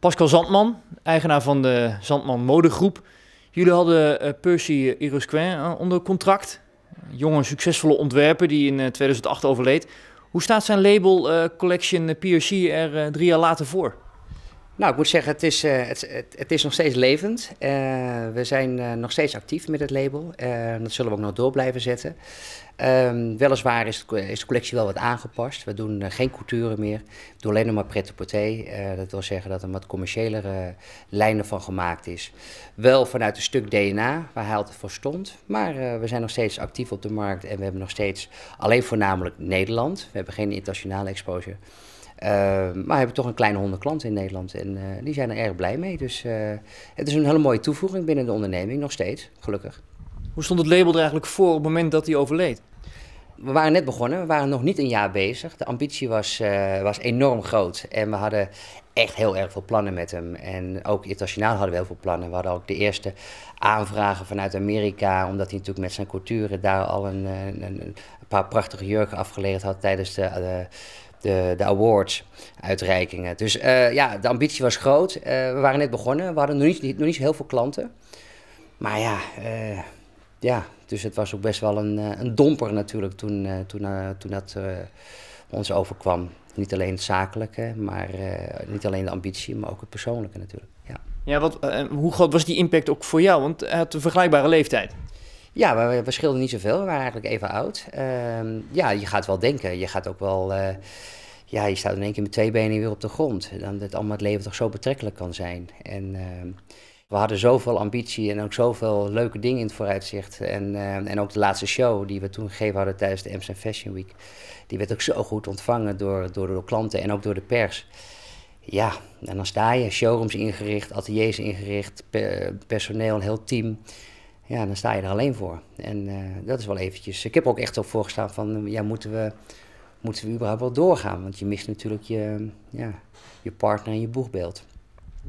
Pascal Zandman, eigenaar van de Zandman Modegroep. Jullie hadden eh, Percy Irusquin eh, onder contract. Een jonge, succesvolle ontwerper die in 2008 eh, overleed. Hoe staat zijn label Collection PRC er drie jaar later voor? Nou, ik moet zeggen, het is, eh, het, het, is nog steeds levend. Eh, we zijn eh, nog steeds actief met het label. dat zullen we ook nog door blijven zetten. Ehm, weliswaar is, is, de collectie wel wat aangepast. We doen geen couture meer. We doen alleen nog maar pret-à-porter. dat wil zeggen dat er wat commerciëlere lijnen van gemaakt is. Wel vanuit een stuk DNA, waar hij altijd voor stond. Maar we zijn nog steeds actief op de markt en we hebben nog steeds alleen voornamelijk Nederland. We hebben geen internationale exposure. Ehm, maar we hebben toch een kleine honderd klanten in Nederland en eh, die zijn er erg blij mee. Dus eh, het is een hele mooie toevoeging binnen de onderneming, nog steeds, gelukkig. Hoe stond het label er eigenlijk voor op het moment dat hij overleed? we waren net begonnen, we waren nog niet een jaar bezig. De ambitie was, eh, was enorm groot en we hadden echt heel erg veel plannen met hem. En ook internationaal hadden we heel veel plannen. We hadden ook de eerste aanvragen vanuit Amerika, omdat hij natuurlijk met zijn couture daar al een, een, een paar prachtige jurken afgeleverd had tijdens de, de de, de awards uitreikingen. Dus eh, ja, de ambitie was groot. Eh, we waren net begonnen. We hadden nog niet, nog niet heel veel klanten. Maar ja, eh, ja, dus het was ook best wel een, een domper natuurlijk toen, toen, toen dat ons overkwam. Niet alleen het zakelijke, maar niet alleen de ambitie, maar ook het persoonlijke natuurlijk. Ja, ja wat, hoe groot was die impact ook voor jou? Want het had een vergelijkbare leeftijd. Ja, we, we scheelden niet zoveel. We waren eigenlijk even oud. Ehm, ja, je gaat wel denken. Je gaat ook wel eh, ja, je staat in één keer met twee benen weer op de grond. Dan dat allemaal het leven toch zo betrekkelijk kan zijn. En ehm, we hadden zoveel ambitie en ook zoveel leuke dingen in het vooruitzicht. En, eh, en ook de laatste show die we toen gegeven hadden tijdens de Amsterdam Fashion Week. Die werd ook zo goed ontvangen door, door, door klanten en ook door de pers. Ja, en dan sta je, showrooms ingericht, ateliers ingericht, personeel, een heel team ja, dan sta je er alleen voor. En eh, dat is wel eventjes... Ik heb ook echt op voorgestaan van, eh, ja, moeten we, moeten we überhaupt wel doorgaan? Want je mist natuurlijk je, ja, je partner en je boegbeeld.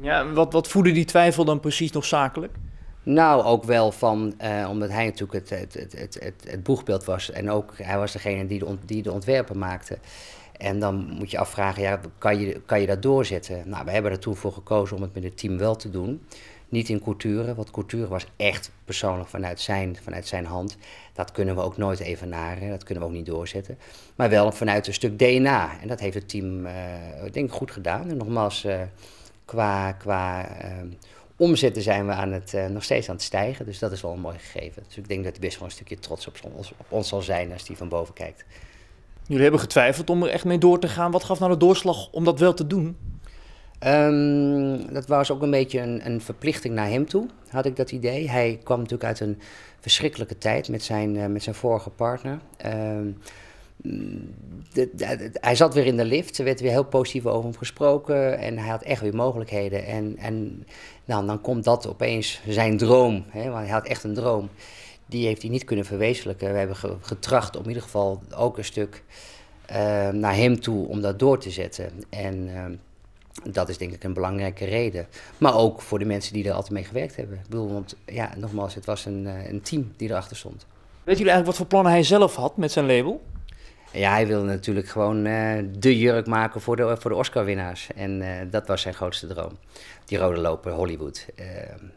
Ja, wat, wat voedde die twijfel dan precies nog zakelijk? Nou, ook wel van, eh, omdat hij natuurlijk het, het, het, het, het boegbeeld was. En ook hij was degene die de, ont, die de ontwerpen maakte. En dan moet je afvragen, ja, kan, je, kan je dat doorzetten? Nou, we hebben er toen voor gekozen om het met het team wel te doen. Niet in culturen, want cultuur was echt persoonlijk vanuit zijn, vanuit zijn hand. Dat kunnen we ook nooit evenaren, dat kunnen we ook niet doorzetten. Maar wel vanuit een stuk DNA. En dat heeft het team, uh, denk ik, goed gedaan. En nogmaals, eh, qua, qua eh, omzetten zijn we aan het, nog steeds aan het stijgen. Dus dat is wel een mooi gegeven. Dus ik denk dat hij best wel een stukje trots op, ons, op ons zal zijn als hij van boven kijkt. Jullie hebben getwijfeld om er echt mee door te gaan. Wat gaf nou de doorslag om dat wel te doen? Ehm, dat was ook een beetje een, een, verplichting naar hem toe, had ik dat idee. Hij kwam natuurlijk uit een verschrikkelijke tijd met zijn, eh, met zijn vorige partner. Ehm, mm, hij zat weer in de lift, er werd weer heel positief over hem gesproken en hij had echt weer mogelijkheden. En, en nou, dan komt dat opeens zijn droom, hè, want hij had echt een droom. Die heeft hij niet kunnen verwezenlijken. We hebben getracht om in ieder geval ook een stuk ehm, naar hem toe om dat door te zetten. En dat is denk ik een belangrijke reden. Maar ook voor de mensen die er altijd mee gewerkt hebben. Ik bedoel, want ja, nogmaals, het was een, eh, een team die erachter stond. Weet jullie eigenlijk wat voor plannen hij zelf had met zijn label? Ja, hij wilde natuurlijk gewoon uh, de jurk maken voor de, voor de Oscar-winnaars. En eh, dat was zijn grootste droom. Die rode loper, Hollywood. Uh,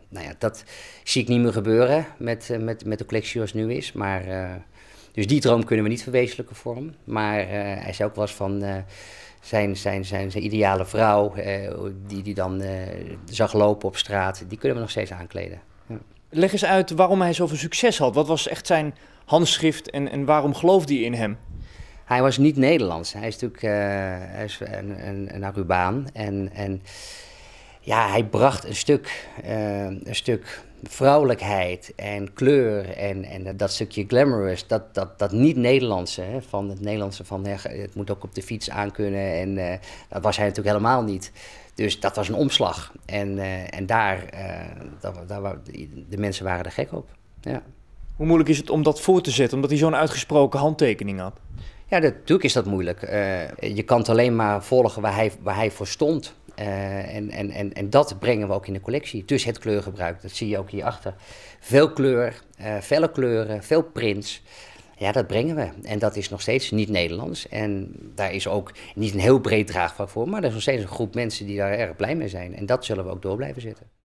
nou ja, dat zie ik niet meer gebeuren met, met, met de collectie zoals het nu is. Maar dus die droom kunnen we niet verwezenlijken voor hem. Maar eh, hij zei ook wel eens van eh, zijn, zijn, zijn, zijn ideale vrouw, eh, die die dan zag lopen op straat, die kunnen we nog steeds aankleden. Ja. Leg eens uit waarom hij zoveel succes had. Wat was echt zijn handschrift en, en waarom geloofde je in hem? Hij was niet Nederlands. Hij is natuurlijk een, een, een Arubaan. En, en ja, hij bracht een stuk, eh, een stuk vrouwelijkheid en kleur en, en dat stukje glamorous, dat, dat, dat niet-Nederlandse, van het Nederlandse van het moet ook op de fiets aankunnen en eh, dat was hij natuurlijk helemaal niet. Dus dat was een omslag en, eh, en daar, daar, waren de mensen waren er gek op. Ja. Hoe moeilijk is het om dat voor te zetten, omdat hij zo'n uitgesproken handtekening had? Ja, natuurlijk is dat moeilijk. je kan het alleen maar volgen waar hij, waar hij voor stond. Eh, en, en, en, en dat brengen we ook in de collectie. Dus het kleurgebruik, dat zie je ook hierachter. Veel kleur, uh, felle kleuren, veel prints. Ja, dat brengen we. En dat is nog steeds niet Nederlands. En daar is ook niet een heel breed draagvlak voor, maar er is nog steeds een groep mensen die daar erg blij mee zijn. En dat zullen we ook door blijven zetten.